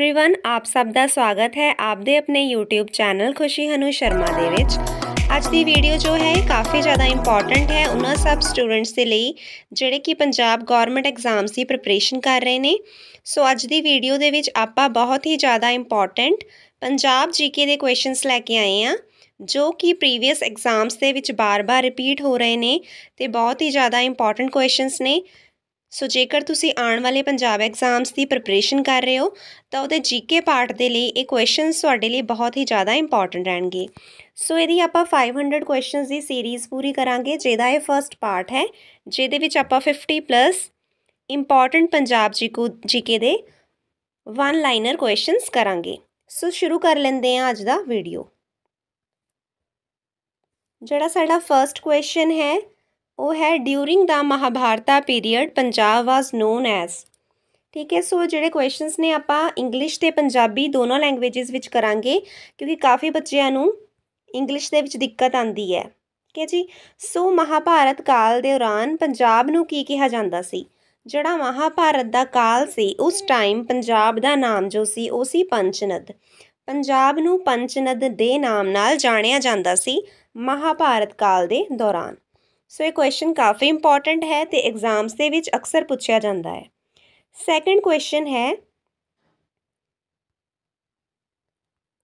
everyone ਆਪ ਸਭ ਦਾ ਸਵਾਗਤ ਹੈ ਆਪਦੇ ਆਪਣੇ YouTube ਚੈਨਲ ਖੁਸ਼ੀ ਹਨੂ ਸ਼ਰਮਾ ਦੇ ਵਿੱਚ ਅੱਜ ਦੀ ਵੀਡੀਓ ਜੋ ਹੈ ਇਹ ਕਾਫੀ ਜ਼ਿਆਦਾ ਇੰਪੋਰਟੈਂਟ ਹੈ ਉਹਨਾਂ ਸਭ ਸਟੂਡੈਂਟਸ ਦੇ ਲਈ ਜਿਹੜੇ ਕਿ ਪੰਜਾਬ ਗਵਰਨਮੈਂਟ ਐਗਜ਼ਾਮਸ ਦੀ ਪ੍ਰਿਪਰੇਸ਼ਨ ਕਰ ਰਹੇ ਨੇ ਸੋ ਅੱਜ ਦੀ ਵੀਡੀਓ ਦੇ ਵਿੱਚ ਆਪਾਂ ਬਹੁਤ ਹੀ ਜ਼ਿਆਦਾ ਇੰਪੋਰਟੈਂਟ ਪੰਜਾਬ ਜੀਕੇ ਦੇ ਕੁਐਸਚਨਸ ਲੈ ਕੇ ਆਏ ਆ ਜੋ ਕਿ ਪ੍ਰੀਵੀਅਸ ਐਗਜ਼ਾਮਸ ਦੇ ਵਿੱਚ ਬਾਰ-ਬਾਰ ਰਿਪੀਟ ਹੋ ਰਹੇ ਨੇ ਤੇ ਬਹੁਤ ਹੀ ਜ਼ਿਆਦਾ ਇੰਪੋਰਟੈਂਟ ਕੁਐਸਚਨਸ ਨੇ ਸੋ ਜੇਕਰ ਤੁਸੀਂ ਆਉਣ ਵਾਲੇ ਪੰਜਾਬ ਐਗਜ਼ਾਮਸ ਦੀ ਪ੍ਰਿਪਰੇਸ਼ਨ ਕਰ ਰਹੇ ਹੋ ਤਾਂ ਉਹਦੇ ਜੀਕੇ ਪਾਰਟ ਦੇ ਲਈ ਇਹ ਕੁਐਸਚਨਸ ਤੁਹਾਡੇ ਲਈ ਬਹੁਤ ਹੀ ਜ਼ਿਆਦਾ ਇੰਪੋਰਟੈਂਟ ਰਹਿਣਗੇ ਸੋ ਇਹਦੀ ਆਪਾਂ 500 ਕੁਐਸਚਨਸ ਦੀ ਸੀਰੀਜ਼ ਪੂਰੀ ਕਰਾਂਗੇ ਜਿਹਦਾ ਇਹ ਫਰਸਟ ਪਾਰਟ ਹੈ ਜਿਹਦੇ ਵਿੱਚ ਆਪਾਂ 50 ਪਲੱਸ ਇੰਪੋਰਟੈਂਟ ਪੰਜਾਬ ਜੀਕੂ ਜੀਕੇ ਦੇ ਵਨ ਲਾਈਨਰ ਕੁਐਸਚਨਸ ਕਰਾਂਗੇ ਸੋ ਸ਼ੁਰੂ ਕਰ ਲੈਂਦੇ ਹਾਂ ਅੱਜ ਦਾ ਵੀਡੀਓ ਜਿਹੜਾ ਸਾਡਾ ਫਰਸਟ ਕੁਐਸਚਨ ਹੈ ਉਹ ਹੈ during the Mahabharata period Punjab was known as ਠੀਕ ਹੈ ਸੋ ਜਿਹੜੇ ਕੁਐਸਚਨਸ ਨੇ ਆਪਾਂ ਇੰਗਲਿਸ਼ ਤੇ ਪੰਜਾਬੀ ਦੋਨੋਂ ਲੈਂਗੁਏਜਸ ਵਿੱਚ ਕਰਾਂਗੇ ਕਿਉਂਕਿ ਕਾਫੀ ਬੱਚਿਆਂ ਨੂੰ ਇੰਗਲਿਸ਼ ਦੇ ਵਿੱਚ ਦਿੱਕਤ ਆਂਦੀ ਹੈ ਠੀਕ ਹੈ ਜੀ ਸੋ ਮਹਾਭਾਰਤ ਕਾਲ ਦੇ ਦੌਰਾਨ ਪੰਜਾਬ ਨੂੰ ਕੀ ਕਿਹਾ ਜਾਂਦਾ ਸੀ ਜਿਹੜਾ ਮਹਾਭਾਰਤ ਦਾ ਕਾਲ ਸੀ ਉਸ ਟਾਈਮ ਪੰਜਾਬ ਦਾ ਨਾਮ ਜੋ ਸੀ ਉਹ ਸੀ ਪੰਚਨਦ ਪੰਜਾਬ ਨੂੰ ਪੰਚਨਦ ਦੇ ਨਾਮ ਨਾਲ ਜਾਣਿਆ ਜਾਂਦਾ ਸੀ ਮਹਾਭਾਰਤ ਕਾਲ ਦੇ ਦੌਰਾਨ ਸੋ ਇਹ ਕੁਐਸਚਨ ਕਾਫੀ ਇੰਪੋਰਟੈਂਟ ਹੈ ਤੇ ਐਗਜ਼ਾਮਸ ਦੇ ਵਿੱਚ ਅਕਸਰ ਪੁੱਛਿਆ ਜਾਂਦਾ ਹੈ ਸੈਕੰਡ ਕੁਐਸਚਨ ਹੈ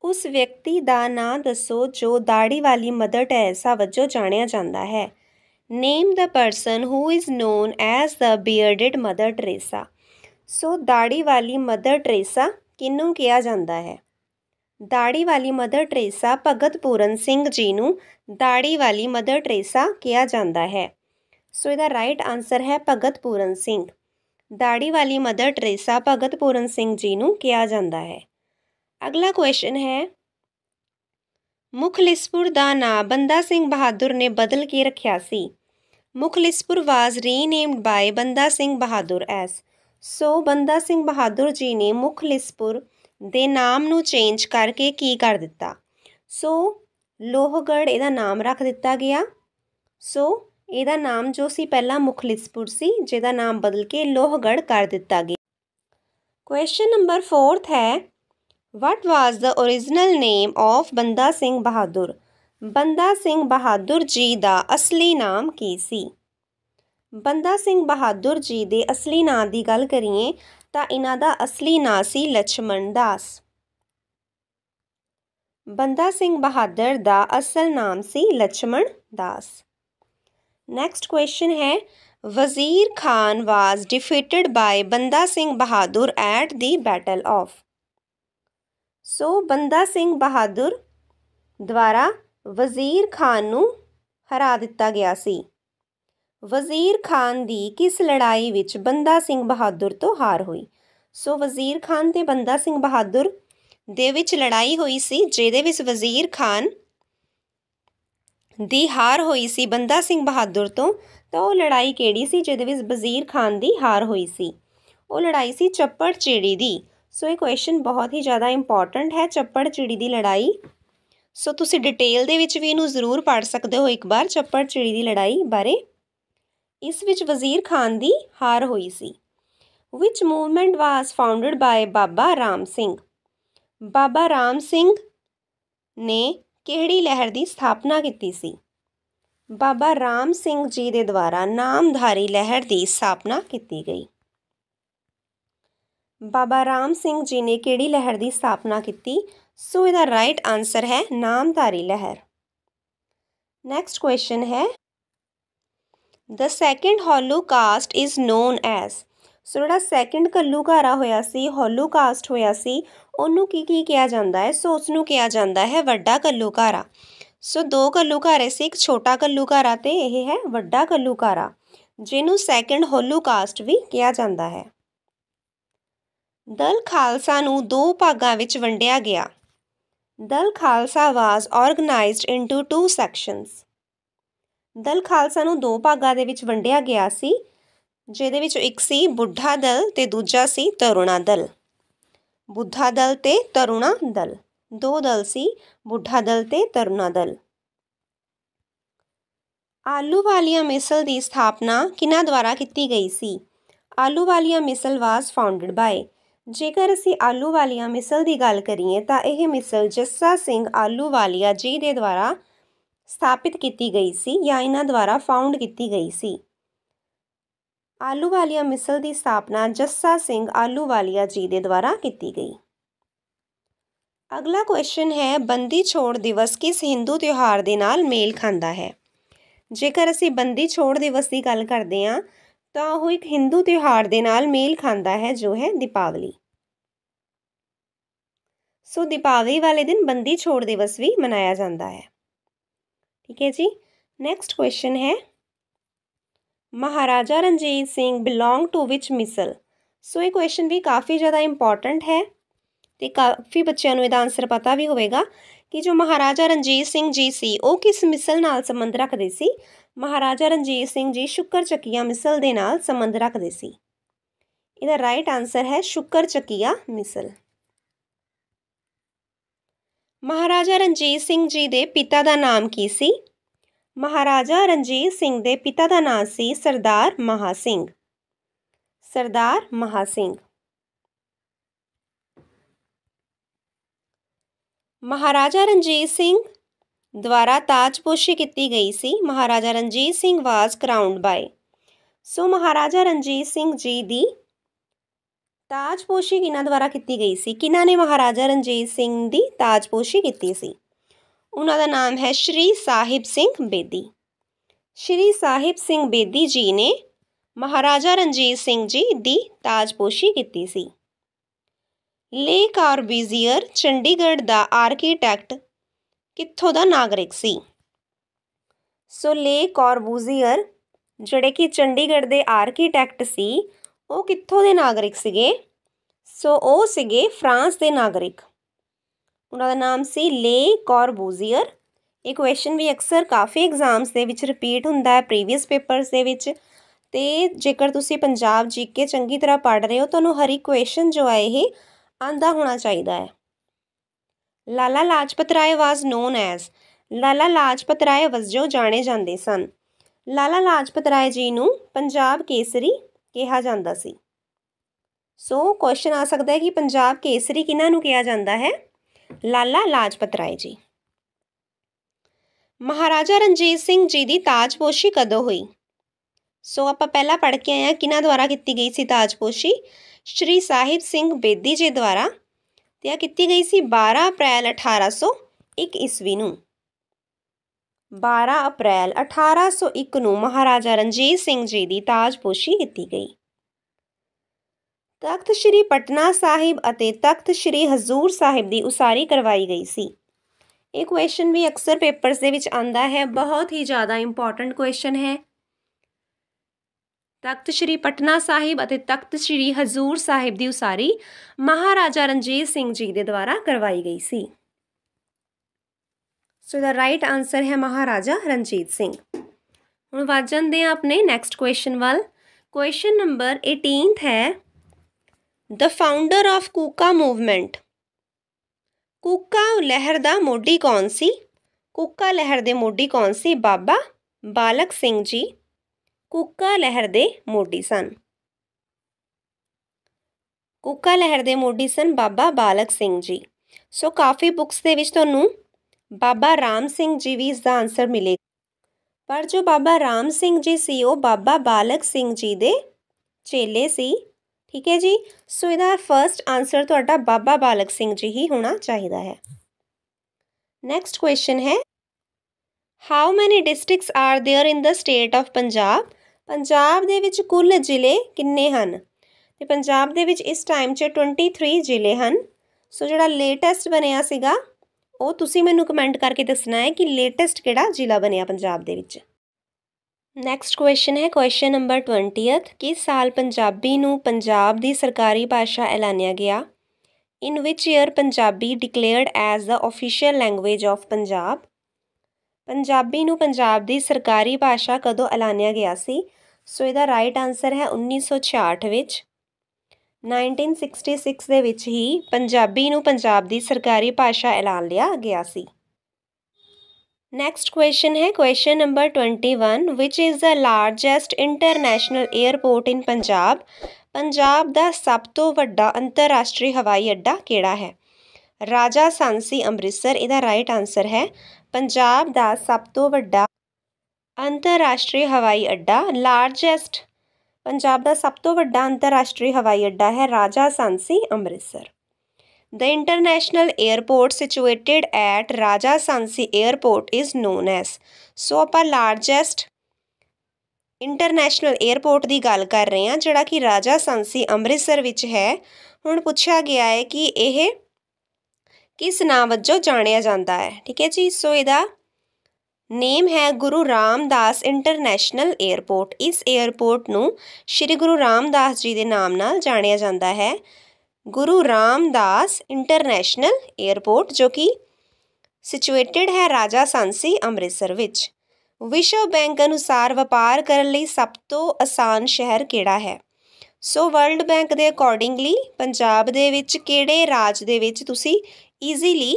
ਉਸ ਵਿਅਕਤੀ ਦਾ ਨਾਂ ਦੱਸੋ ਜੋ ਦਾੜੀ ਵਾਲੀ ਮਦਰ ਟੈਸਾ ਵਜੋਂ ਜਾਣਿਆ ਜਾਂਦਾ ਹੈ name the person who is known as the bearded mother Teresa so ਦਾੜੀ ਵਾਲੀ ਮਦਰ ਟ੍ਰੇਸਾ ਕਿਨੂੰ ਕਿਹਾ ਜਾਂਦਾ ਹੈ ਦਾੜੀ ਵਾਲੀ ਮਦਰ ਟ੍ਰੇਸਾ ਭਗਤ ਪੂਰਨ ਸਿੰਘ ਜੀ ਨੂੰ ਦਾੜੀ ਵਾਲੀ ਮਦਰ ਟ੍ਰੇਸਾ ਕਿਹਾ ਜਾਂਦਾ ਹੈ ਸੋ ਇਹਦਾ ਰਾਈਟ ਆਨਸਰ ਹੈ ਭਗਤ ਪੂਰਨ ਸਿੰਘ ਦਾੜੀ ਵਾਲੀ ਮਦਰ ਟ੍ਰੇਸਾ ਭਗਤ ਪੂਰਨ ਸਿੰਘ ਜੀ ਨੂੰ ਕਿਹਾ ਜਾਂਦਾ ਹੈ ਅਗਲਾ ਕੁਐਸਚਨ ਹੈ ਮੁਖਲਿਸਪੁਰ ਦਾ ਨਾਂ ਬੰਦਾ ਸਿੰਘ ਬਹਾਦਰ ਨੇ ਬਦਲ ਕੇ ਰੱਖਿਆ ਸੀ ਮੁਖਲਿਸਪੁਰ ਵਾਸ ਰੀਨੇਮਡ ਬਾਈ ਬੰਦਾ ਸਿੰਘ ਬਹਾਦਰ ਐਸ ਸੋ ਬੰਦਾ ਸਿੰਘ ਬਹਾਦਰ ਜੀ ਨੇ ਮੁਖਲਿਸਪੁਰ ਦੇ ਨਾਮ ਨੂੰ ਚੇਂਜ ਕਰਕੇ ਕੀ ਕਰ ਦਿੱਤਾ ਸੋ ਲੋਹਗੜ ਇਹਦਾ ਨਾਮ ਰੱਖ ਦਿੱਤਾ ਗਿਆ ਸੋ ਇਹਦਾ ਨਾਮ ਜੋ ਸੀ ਪਹਿਲਾਂ ਮੁਖਲਿਸਪੁਰ ਸੀ ਜਿਹਦਾ ਨਾਮ ਬਦਲ ਕੇ ਲੋਹਗੜ ਕਰ ਦਿੱਤਾ ਗਿਆ ਕੁਐਸਚਨ ਨੰਬਰ 4th ਹੈ what was the origignal name of ਬੰਦਾ ਸਿੰਘ ਬਹਾਦਰ ਬੰਦਾ ਸਿੰਘ ਬਹਾਦਰ ਜੀ ਦਾ ਅਸਲੀ ਨਾਮ ਕੀ ਸੀ ਬੰਦਾ ਸਿੰਘ ਬਹਾਦਰ ਜੀ ਦੇ ਅਸਲੀ ਨਾਮ ਦੀ ਗੱਲ ਕਰੀਏ ਤਾਂ ਇਹਨਾਂ ਦਾ ਅਸਲੀ ਨਾਂ ਸੀ ਲਛਮਣ ਦਾਸ ਬੰਦਾ ਸਿੰਘ ਬਹਾਦਰ ਦਾ ਅਸਲ ਨਾਮ ਸੀ ਲਛਮਣ ਦਾਸ ਨੈਕਸਟ ਕੁਐਸਚਨ ਹੈ Wazir Khan was defeated by Banda Singh Bahadur at the battle of so Banda Singh Bahadur ਦੁਆਰਾ ਵਜ਼ੀਰ ਖਾਨ ਨੂੰ ਹਰਾ ਦਿੱਤਾ ਗਿਆ ਸੀ ਵਜ਼ੀਰ ਖਾਨ ਦੀ ਕਿਸ ਲੜਾਈ ਵਿੱਚ ਬੰਦਾ ਸਿੰਘ ਬਹਾਦਰ ਤੋਂ ਹਾਰ ਹੋਈ ਸੋ ਵਜ਼ੀਰ ਖਾਨ ਤੇ ਬੰਦਾ ਸਿੰਘ ਬਹਾਦਰ ਦੇ ਵਿੱਚ ਲੜਾਈ ਹੋਈ ਸੀ ਜਿਹਦੇ ਵਿੱਚ ਵਜ਼ੀਰ ਖਾਨ ਦੀ ਹਾਰ ਹੋਈ ਸੀ ਬੰਦਾ ਸਿੰਘ ਬਹਾਦਰ ਤੋਂ ਤਾਂ ਉਹ ਲੜਾਈ ਕਿਹੜੀ ਸੀ ਜਿਹਦੇ ਵਿੱਚ ਵਜ਼ੀਰ ਖਾਨ ਦੀ ਹਾਰ ਹੋਈ ਸੀ ਉਹ ਲੜਾਈ ਸੀ ਚੱਪੜ ਚਿੜੀ ਦੀ ਸੋ ਇਹ ਕੁਐਸਚਨ ਬਹੁਤ ਹੀ ਜ਼ਿਆਦਾ ਇੰਪੋਰਟੈਂਟ ਹੈ ਚੱਪੜ ਚਿੜੀ ਦੀ ਲੜਾਈ ਸੋ ਤੁਸੀਂ ਡਿਟੇਲ ਦੇ ਵਿੱਚ ਵੀ ਇਹਨੂੰ ਜ਼ਰੂਰ ਪੜ੍ਹ ਸਕਦੇ ਹੋ ਇੱਕ ਵਾਰ ਚੱਪੜ ਚਿੜੀ ਦੀ ਲੜਾਈ ਬਾਰੇ ਇਸ ਵਿੱਚ ਵਜ਼ੀਰ ਖਾਨ ਦੀ ਹਾਰ ਹੋਈ ਸੀ which movement was founded by Baba Ram Singh Baba Ram Singh ਨੇ ਕਿਹੜੀ ਲਹਿਰ ਦੀ ਸਥਾਪਨਾ ਕੀਤੀ ਸੀ ਬਾਬਾ ਰਾਮ ਸਿੰਘ ਜੀ ਦੇ ਦੁਆਰਾ ਨਾਮਧਾਰੀ ਲਹਿਰ ਦੀ ਸਥਾਪਨਾ ਕੀਤੀ ਗਈ ਬਾਬਾ ਰਾਮ ਸਿੰਘ ਜੀ ਨੇ ਕਿਹੜੀ ਲਹਿਰ ਦੀ ਸਥਾਪਨਾ ਕੀਤੀ ਸੋ ਇਹਦਾ ਰਾਈਟ ਆਨਸਰ ਹੈ ਨਾਮਧਾਰੀ ਲਹਿਰ ਨੈਕਸਟ ਕੁਐਸਚਨ ਹੈ the second holocaust is known as so ਜਿਹੜਾ ਸੈਕੰਡ ਕੱਲੂਕਾਰਾ ਹੋਇਆ ਸੀ ਹੋਲੋਕਾਸਟ ਹੋਇਆ ਸੀ ਉਹਨੂੰ ਕੀ ਕੀ ਕਿਹਾ ਜਾਂਦਾ ਹੈ ਸੋ ਉਸ ਨੂੰ ਕਿਹਾ ਜਾਂਦਾ ਹੈ ਵੱਡਾ ਕੱਲੂਕਾਰਾ ਸੋ ਦੋ ਕੱਲੂਕਾਰੇ ਸੀ ਇੱਕ ਛੋਟਾ ਕੱਲੂਕਾਰਾ ਤੇ ਇਹ ਹੈ ਵੱਡਾ ਕੱਲੂਕਾਰਾ ਜਿਹਨੂੰ ਸੈਕੰਡ ਹੋਲੋਕਾਸਟ ਵੀ ਕਿਹਾ ਜਾਂਦਾ ਹੈ ਦਲ ਖਾਲਸਾ ਨੂੰ ਦੋ ਭਾਗਾਂ ਵਿੱਚ ਵੰਡਿਆ ਗਿਆ Dal Khalsa was organized into two sections Dal Khalsa ਨੂੰ ਦੋ ਭਾਗਾਂ ਦੇ ਵਿੱਚ ਵੰਡਿਆ ਗਿਆ ਸੀ ਜਿਹਦੇ ਵਿੱਚ ਇੱਕ ਸੀ ਬੁੱਢਾ ਦਲ ਤੇ ਦੂਜਾ ਸੀ ਤਰੁਣਾ ਦਲ ਬੁੱਢਾ ਦਲ ਤੇ ਤਰੁਣਾ ਦਲ ਦੋ ਦਲ ਸੀ ਬੁੱਢਾ ਦਲ ਤੇ ਤਰੁਣਾ ਦਲ ਆਲੂ ਵਾਲੀਆ ਮਿਸਲ ਦੀ ਸਥਾਪਨਾ ਕਿਨਾਂ ਦੁਆਰਾ ਕੀਤੀ ਗਈ ਸੀ ਆਲੂ ਵਾਲੀਆ ਮਿਸਲ ਵਾਸ ਫਾਊਂਡਡ ਬਾਈ ਜੇਕਰ ਅਸੀਂ ਆਲੂ ਵਾਲੀਆ ਮਿਸਲ ਦੀ ਗੱਲ ਕਰੀਏ ਤਾਂ ਇਹ ਮਿਸਲ ਜੱਸਾ ਸਿੰਘ ਆਲੂ ਵਾਲੀਆ ਜੀ ਦੇ ਦੁਆਰਾ ਸਥਾਪਿਤ ਕੀਤੀ ਗਈ ਸੀ ਜਾਂ ਇਹਨਾਂ ਦੁਆਰਾ ਫਾਊਂਡ ਕੀਤੀ ਗਈ ਸੀ ਆਲੂਵਾਲੀਆ ਮਿਸਲ ਦੀ ਸਥਾਪਨਾ ਜੱਸਾ ਸਿੰਘ ਆਲੂਵਾਲੀਆ ਜੀ ਦੇ ਦੁਆਰਾ ਕੀਤੀ ਗਈ ਅਗਲਾ ਕੁਐਸਚਨ ਹੈ ਬੰਦੀ ਛੋੜ ਦਿਵਸ ਕਿਸ ਹਿੰਦੂ ਤਿਉਹਾਰ ਦੇ ਨਾਲ ਮੇਲ ਖਾਂਦਾ ਹੈ ਜੇਕਰ ਅਸੀਂ ਬੰਦੀ ਛੋੜ ਦਿਵਸ ਦੀ ਗੱਲ ਕਰਦੇ ਹਾਂ ਤਾਂ ਉਹ ਇੱਕ ਹਿੰਦੂ ਤਿਉਹਾਰ ਦੇ ਨਾਲ ਮੇਲ ਖਾਂਦਾ ਹੈ ਜੋ ਹੈ ਦੀਪਾਵਲੀ ਸੋ ਦੀਪਾਵਲੀ ਵਾਲੇ ਦਿਨ ਬੰਦੀ ਛੋੜ ਦਿਵਸ ਵੀ ਮਨਾਇਆ ਜਾਂਦਾ ਹੈ ਠੀਕ ਹੈ ਜੀ ਨੈਕਸਟ ਕੁਐਸਚਨ ਹੈ Maharaja Ranjit Singh belong to which misl so ਇਹ ਕੁਐਸਚਨ ਵੀ ਕਾਫੀ ਜ਼ਿਆਦਾ ਇੰਪੋਰਟੈਂਟ ਹੈ ਤੇ ਕਾਫੀ ਬੱਚਿਆਂ ਨੂੰ ਇਹਦਾ ਆਨਸਰ ਪਤਾ ਵੀ ਹੋਵੇਗਾ ਕਿ ਜੋ ਮਹਾਰਾਜਾ ਰਣਜੀਤ ਸਿੰਘ ਜੀ ਸੀ ਉਹ ਕਿਸ ਮਿਸਲ ਨਾਲ ਸੰਬੰਧ ਰੱਖਦੇ ਸੀ ਮਹਾਰਾਜਾ ਰਣਜੀਤ ਸਿੰਘ ਜੀ ਸ਼ੁਕਰ ਚੱਕੀਆ ਮਿਸਲ ਦੇ ਨਾਲ ਸੰਬੰਧ ਰੱਖਦੇ ਸੀ ਇਹਦਾ ਰਾਈਟ ਆਨਸਰ ਹੈ ਸ਼ੁਕਰ ਚੱਕੀਆ ਮਿਸਲ ਮਹਾਰਾਜਾ ਰਣਜੀਤ ਸਿੰਘ ਜੀ ਦੇ ਪਿਤਾ ਦਾ ਨਾਮ ਕੀ ਸੀ ਮਹਾਰਾਜਾ ਰਣਜੀਤ ਸਿੰਘ ਦੇ ਪਿਤਾ ਦਾ ਨਾਮ ਸੀ ਸਰਦਾਰ ਮਹਾ ਸਿੰਘ ਸਰਦਾਰ ਮਹਾ ਸਿੰਘ ਮਹਾਰਾਜਾ ਰਣਜੀਤ ਸਿੰਘ ਦੁਆਰਾ ਤਾਜਪੋਸ਼ੀ ਕੀਤੀ ਗਈ ਸੀ ਮਹਾਰਾਜਾ ਰਣਜੀਤ ਸਿੰਘ ਵਾਸ ਕਰਾਊਂਡ ਬਾਈ ਸੋ ਮਹਾਰਾਜਾ ਰਣਜੀਤ ਸਿੰਘ ਜੀ ਦੀ ਤਾਜਪੋਸ਼ੀ ਕਿਨਾਂ ਦੁਆਰਾ ਕੀਤੀ ਗਈ ਸੀ ਕਿਨਾਂ ਨੇ ਮਹਾਰਾਜਾ ਰਣਜੀਤ ਸਿੰਘ ਦੀ ਤਾਜਪੋਸ਼ੀ ਕੀਤੀ ਸੀ ਉਹਨਾਂ ਦਾ ਨਾਮ ਹੈ ਸ਼੍ਰੀ ਸਾਹਿਬ ਸਿੰਘ ਬੇਦੀ ਸ਼੍ਰੀ ਸਾਹਿਬ ਸਿੰਘ ਬੇਦੀ ਜੀ ਨੇ ਮਹਾਰਾਜਾ ਰਣਜੀਤ ਸਿੰਘ ਜੀ ਦੀ ਤਾਜਪੋਸ਼ੀ ਕੀਤੀ ਸੀ ਲੇ ਬੀਜ਼ੀਅਰ ਚੰਡੀਗੜ੍ਹ ਦਾ ਆਰਕੀਟੈਕਟ ਕਿੱਥੋਂ ਦਾ ਨਾਗਰਿਕ ਸੀ ਸੋ ਲੇ ਬੂਜ਼ੀਅਰ ਜਿਹੜੇ ਕਿ ਚੰਡੀਗੜ੍ਹ ਦੇ ਆਰਕੀਟੈਕਟ ਸੀ ਉਹ ਕਿੱਥੋਂ ਦੇ ਨਾਗਰਿਕ ਸੀਗੇ ਸੋ ਉਹ ਸੀਗੇ ਫਰਾਂਸ ਦੇ ਨਾਗਰਿਕ ਉਹਨਾਂ ਦਾ ਨਾਮ ਸੀ ਲੇ ਕੋਰਬੂਜ਼ੀਅਰ ਇਹ ਕੁਐਸਚਨ ਵੀ ਅਕਸਰ ਕਾਫੀ ਐਗਜ਼ਾਮਸ ਦੇ ਵਿੱਚ ਰਿਪੀਟ ਹੁੰਦਾ ਹੈ ਪ੍ਰੀਵੀਅਸ ਪੇਪਰਸ ਦੇ ਵਿੱਚ ਤੇ ਜੇਕਰ ਤੁਸੀਂ ਪੰਜਾਬ ਜੀਕੇ ਚੰਗੀ ਤਰ੍ਹਾਂ ਪੜ੍ਹ ਰਹੇ ਹੋ ਤੁਹਾਨੂੰ ਹਰ ਇੱਕ ਕੁਐਸਚਨ ਜੋ ਹੈ ਆਂਦਾ ਹੋਣਾ ਚਾਹੀਦਾ ਹੈ Lala Lajpat Rai was known as Lala Lajpat Rai ਵਜੋਂ ਜਾਣੇ ਜਾਂਦੇ ਸਨ ਲਾਲਾ ਲਾਜਪਤ ਰਾਏ ਜੀ ਨੂੰ ਪੰਜਾਬ ਕੇਸਰੀ ਕਿਹਾ ਜਾਂਦਾ ਸੀ ਸੋ ਕੁਐਸਚਨ ਆ ਸਕਦਾ ਹੈ ਕਿ ਪੰਜਾਬ ਕੇਸਰੀ ਕਿਹਨਾਂ ਨੂੰ ਕਿਹਾ ਜਾਂਦਾ ਹੈ ਲਾਲਾ ਲਾਜਪਤ ਰਾਏ ਜੀ ਮਹਾਰਾਜਾ ਰਣਜੀਤ ਸਿੰਘ ਜੀ ਦੀ ਤਾਜਪੋਸ਼ੀ ਕਦੋਂ ਹੋਈ ਸੋ ਆਪਾਂ ਪਹਿਲਾਂ ਪੜ੍ਹ ਕੇ ਆਇਆ ਕਿਨਾਂ ਦੁਆਰਾ ਕੀਤੀ ਗਈ ਸੀ ਤਾਜਪੋਸ਼ੀ ਸ਼੍ਰੀ ਸਾਹਿਬ ਸਿੰਘ ਬੇਦੀ ਜੀ ਦੁਆਰਾ ਤੇ ਆ ਕੀਤੀ ਗਈ ਸੀ 12 ਅਪ੍ਰੈਲ 1801 ਈਸਵੀ ਨੂੰ 12 ਅਪ੍ਰੈਲ 1801 ਨੂੰ ਮਹਾਰਾਜਾ ਰਣਜੀਤ ਸਿੰਘ ਜੀ ਦੀ ਤਾਜਪੋਸ਼ੀ ਕੀਤੀ ਗਈ ਤਖਤ ਸ੍ਰੀ ਪਟਨਾ ਸਾਹਿਬ ਅਤੇ ਤਖਤ ਸ੍ਰੀ ਹਜ਼ੂਰ ਸਾਹਿਬ ਦੀ ਉਸਾਰੀ ਕਰਵਾਈ ਗਈ ਸੀ ਇਹ ਕੁਐਸਚਨ ਵੀ ਅਕਸਰ ਪੇਪਰਸ ਦੇ ਵਿੱਚ ਆਂਦਾ ਹੈ ਬਹੁਤ ਹੀ ਜ਼ਿਆਦਾ ਇੰਪੋਰਟੈਂਟ ਕੁਐਸਚਨ ਹੈ ਤਖਤ ਸ੍ਰੀ ਪਟਨਾ ਸਾਹਿਬ ਅਤੇ ਤਖਤ ਸ੍ਰੀ ਹਜ਼ੂਰ ਸਾਹਿਬ ਦੀ ਉਸਾਰੀ ਮਹਾਰਾਜਾ ਰਣਜੀਤ ਸਿੰਘ ਜੀ ਦੇ ਦੁਆਰਾ ਕਰਵਾਈ ਗਈ ਸੀ ਸੋ ਦਾ ਰਾਈਟ ਆਨਸਰ ਹੈ ਮਹਾਰਾਜਾ ਰਣਜੀਤ ਸਿੰਘ ਹੁਣ ਵੱਜ ਜਾਂਦੇ ਆ ਆਪਣੇ ਨੈਕਸਟ ਕੁਐਸਚਨ ਵੱਲ ਕੁਐਸਚਨ ਨੰਬਰ 18th ਹੈ the founder of Kuka movement Kuka ਲਹਿਰ ਦਾ ਮੋਢੀ ਕੌਣ ਸੀ ਕੂਕਾ ਲਹਿਰ ਦੇ ਮੋਢੀ ਕੌਣ ਸੀ ਬਾਬਾ ਬਾਲਕ ਸਿੰਘ ਜੀ ਕੂਕਾ ਲਹਿਰ ਦੇ ਮੋਢੀ ਸਨ ਕੂਕਾ ਲਹਿਰ ਦੇ ਮੋਢੀ ਸਨ ਬਾਬਾ ਬਾਲਕ ਸਿੰਘ ਜੀ ਸੋ ਕਾਫੀ ਬੁੱਕਸ ਦੇ ਵਿੱਚ ਤੁਹਾਨੂੰ ਬਾਬਾ ਰਾਮ ਸਿੰਘ ਜੀ ਵੀ ਇਸ ਦਾ ਆਨਸਰ ਮਿਲੇਗਾ ਪਰ ਜੋ ਬਾਬਾ ਰਾਮ ਸਿੰਘ ਜੀ ਸੀ ਉਹ ਬਾਬਾ ਬਾਲਕ ਸਿੰਘ ਜੀ ਦੇ ਚੇਲੇ ਸੀ ਠੀਕ ਹੈ ਜੀ ਸੋ ਇਹਦਾ ਫਰਸਟ ਆਨਸਰ ਤੁਹਾਡਾ ਬਾਬਾ ਬਾਲਕ ਸਿੰਘ ਜੀ ਹੀ ਹੋਣਾ ਚਾਹੀਦਾ ਹੈ ਨੈਕਸਟ ਕੁਐਸਚਨ ਹੈ how many districts are there in the state of Punjab Punjab ਦੇ ਵਿੱਚ ਕੁੱਲ ਜ਼ਿਲ੍ਹੇ ਕਿੰਨੇ ਹਨ ਤੇ ਪੰਜਾਬ ਦੇ ਵਿੱਚ ਇਸ ਟਾਈਮ 'ਚ 23 ਜ਼ਿਲ੍ਹੇ ਹਨ ਸੋ ਜਿਹੜਾ ਲੇਟੈਸਟ ਬਣਿਆ ਸੀਗਾ ਉਹ ਤੁਸੀਂ ਮੈਨੂੰ ਕਮੈਂਟ ਕਰਕੇ ਦੱਸਣਾ ਹੈ ਕਿ ਲੇਟੈਸਟ ਕਿਹੜਾ ਜ਼ਿਲ੍ਹਾ ਬਣਿਆ ਪੰਜਾਬ ਦੇ ਵਿੱਚ ਨੈਕਸਟ ਕੁਐਸਚਨ ਹੈ ਕੁਐਸਚਨ ਨੰਬਰ 20th ਕਿਸ ਸਾਲ ਪੰਜਾਬੀ ਨੂੰ ਪੰਜਾਬ ਦੀ ਸਰਕਾਰੀ ਭਾਸ਼ਾ ਐਲਾਨਿਆ ਗਿਆ in which year Punjabi declared as the official language of Punjab Punjabi ਨੂੰ ਪੰਜਾਬ ਦੀ ਸਰਕਾਰੀ ਭਾਸ਼ਾ ਕਦੋਂ ਐਲਾਨਿਆ ਗਿਆ ਸੀ ਸੋ ਇਹਦਾ ਰਾਈਟ ਆਨਸਰ ਹੈ 1966 ਵਿੱਚ 1966 ਦੇ ਵਿੱਚ ਹੀ ਪੰਜਾਬੀ ਨੂੰ ਪੰਜਾਬ ਦੀ ਸਰਕਾਰੀ ਭਾਸ਼ਾ ਐਲਾਨ ਲਿਆ ਗਿਆ ਸੀ ਨੈਕਸਟ ਕੁਐਸਚਨ ਹੈ question number 21 which is the largest international airport in Punjab Punjab ਦਾ ਸਭ ਤੋਂ ਵੱਡਾ ਅੰਤਰਰਾਸ਼ਟਰੀ ਹਵਾਈ ਅੱਡਾ ਕਿਹੜਾ ਹੈ ਰਾਜਾ ਸਾਂਸੀ ਅੰਮ੍ਰਿਤਸਰ ਇਹਦਾ ਰਾਈਟ ਆਨਸਰ ਹੈ ਪੰਜਾਬ ਦਾ ਸਭ ਤੋਂ ਵੱਡਾ ਅੰਤਰਰਾਸ਼ਟਰੀ ਹਵਾਈ ਅੱਡਾ ਲਾਰਜੈਸਟ ਪੰਜਾਬ ਦਾ ਸਭ ਤੋਂ ਵੱਡਾ ਅੰਤਰਰਾਸ਼ਟਰੀ ਹਵਾਈ ਅੱਡਾ ਹੈ ਰਾਜਾ Sansi Amritsar The international airport situated at Raja Sansi Airport is known as so apa largest international airport ਦੀ ਗੱਲ ਕਰ ਰਹੇ ਹਾਂ ਜਿਹੜਾ ਕਿ ਰਾਜਾ ਸੰਸੀ ਅੰਮ੍ਰਿਤਸਰ ਵਿੱਚ ਹੈ ਹੁਣ ਪੁੱਛਿਆ ਗਿਆ ਹੈ ਕਿ ਇਹ ਕਿਸ ਨਾਮ ਵਜੋਂ ਜਾਣਿਆ ਜਾਂਦਾ ਹੈ ਠੀਕ ਹੈ ਜੀ ਸੋ ਇਹਦਾ ਨੇਮ ਹੈ ਗੁਰੂ ਰਾਮਦਾਸ ਇੰਟਰਨੈਸ਼ਨਲ 에ਅਰਪੋਰਟ ਇਸ 에ਅਰਪੋਰਟ ਨੂੰ ਸ੍ਰੀ ਗੁਰੂ ਰਾਮਦਾਸ ਜੀ ਦੇ ਨਾਮ ਨਾਲ ਜਾਣਿਆ ਜਾਂਦਾ ਹੈ ਗੁਰੂ ਰਾਮਦਾਸ ਇੰਟਰਨੈਸ਼ਨਲ 에ਅਰਪੋਰਟ ਜੋ ਕਿ ਸਿਚੁਏਟਿਡ ਹੈ ਰਾਜਾ ਸੰਸੀ ਅੰਮ੍ਰਿਤਸਰ ਵਿੱਚ ਵਿਸ਼ਵ ਬੈਂਕ ਅਨੁਸਾਰ ਵਪਾਰ ਕਰਨ ਲਈ ਸਭ ਤੋਂ ਆਸਾਨ ਸ਼ਹਿਰ ਕਿਹੜਾ ਹੈ ਸੋ ਵਰਲਡ ਬੈਂਕ ਦੇ ਅਕੋਰਡਿੰਗਲੀ ਪੰਜਾਬ ਦੇ ਵਿੱਚ ਕਿਹੜੇ ਰਾਜ ਦੇ ਵਿੱਚ ਤੁਸੀਂ ਈਜ਼ੀਲੀ